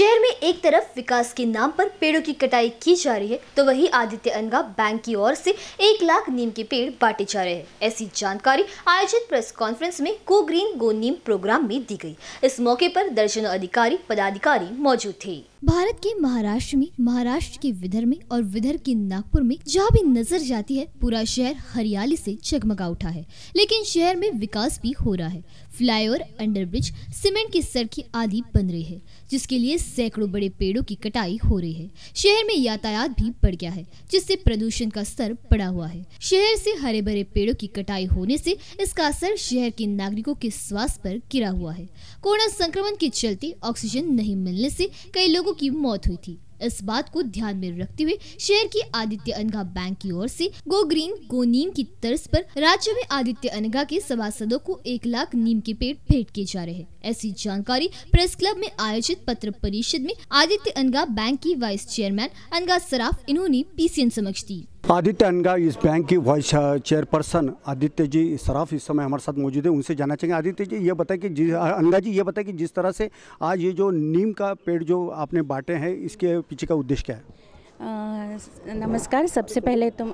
शहर में एक तरफ विकास के नाम पर पेड़ों की कटाई की जा रही है तो वही आदित्य अनगा बैंक की ओर से एक लाख नीम के पेड़ बांटे जा रहे हैं ऐसी जानकारी आयोजित प्रेस कॉन्फ्रेंस में गो ग्रीन गो नीम प्रोग्राम में दी गई इस मौके पर दर्जनों अधिकारी पदाधिकारी मौजूद थे भारत के महाराष्ट्र में महाराष्ट्र के विदर में और विदर के नागपुर में जहाँ भी नजर जाती है पूरा शहर हरियाली से चगमगा उठा है लेकिन शहर में विकास भी हो रहा है फ्लाईओवर अंडरब्रिज सीमेंट की सड़कें आदि बन रही है जिसके लिए सैकड़ों बड़े पेड़ों की कटाई हो रही है शहर में यातायात भी बढ़ गया है जिससे प्रदूषण का स्तर बढ़ा हुआ है शहर से हरे भरे पेड़ों की कटाई होने से इसका असर शहर के नागरिकों के स्वास्थ्य पर गिरा हुआ है कोरोना संक्रमण के चलते ऑक्सीजन नहीं मिलने से कई लोगों लोगों की मौत हुई थी इस बात को ध्यान में रखते हुए शहर की आदित्य अनगा बैंक की ओर से गो ग्रीन गो नीम की तर्ज पर राज्य में आदित्य अनगा के सभासदों को एक लाख नीम के पेड़ भेंट किए जा रहे हैं ऐसी जानकारी प्रेस क्लब में आयोजित पत्र परिषद में आदित्य अनगा बैंक की वाइस चेयरमैन अनगा सराफ इन्होंने पीसीएन समक्ष दी आदित्य अनगा इस बैंक की वाइस चेयरपर्सन आदित्य जी सराफ इस समय हमारे साथ मौजूद है उनसे जाना चाहेंगे आदित्य जी ये बताएं कि जी अनगा जी ये बताएं कि जिस तरह से आज ये जो नीम का पेड़ जो आपने बांटे हैं इसके पीछे का उद्देश्य क्या है नमस्कार सबसे पहले तो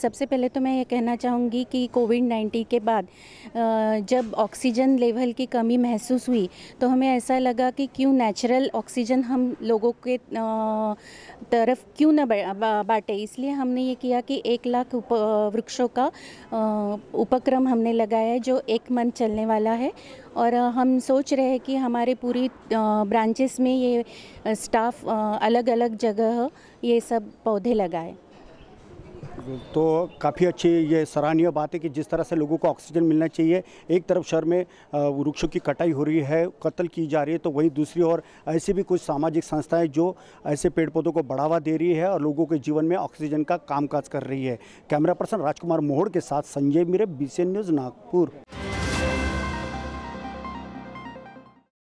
सबसे पहले तो मैं ये कहना चाहूँगी कि कोविड नाइन्टीन के बाद जब ऑक्सीजन लेवल की कमी महसूस हुई तो हमें ऐसा लगा कि क्यों नेचुरल ऑक्सीजन हम लोगों के तरफ क्यों न बांटे इसलिए हमने ये किया कि एक लाख उप, वृक्षों का उपक्रम हमने लगाया है जो एक मंथ चलने वाला है और हम सोच रहे हैं कि हमारे पूरी ब्रांचेस में ये स्टाफ अलग अलग जगह ये सब पौधे लगाए तो काफ़ी अच्छी ये सराहनीय बात है कि जिस तरह से लोगों को ऑक्सीजन मिलना चाहिए एक तरफ शहर में वृक्षों की कटाई हो रही है कत्ल की जा रही है तो वहीं दूसरी ओर ऐसी भी कुछ सामाजिक संस्थाएं जो ऐसे पेड़ पौधों को बढ़ावा दे रही है और लोगों के जीवन में ऑक्सीजन का कामकाज कर रही है कैमरा पर्सन राजकुमार मोहड़ के साथ संजय मीरे बी न्यूज़ नागपुर